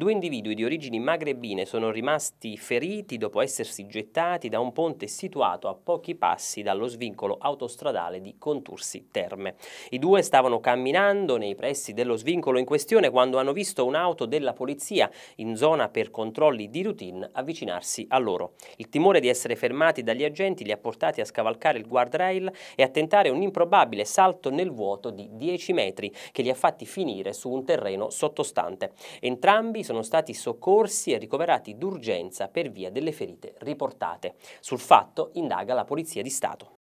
Due individui di origini magrebine sono rimasti feriti dopo essersi gettati da un ponte situato a pochi passi dallo svincolo autostradale di Contursi Terme. I due stavano camminando nei pressi dello svincolo in questione quando hanno visto un'auto della polizia in zona per controlli di routine avvicinarsi a loro. Il timore di essere fermati dagli agenti li ha portati a scavalcare il guardrail e a tentare un improbabile salto nel vuoto di 10 metri che li ha fatti finire su un terreno sottostante. Entrambi sono stati soccorsi e ricoverati d'urgenza per via delle ferite riportate. Sul fatto indaga la Polizia di Stato.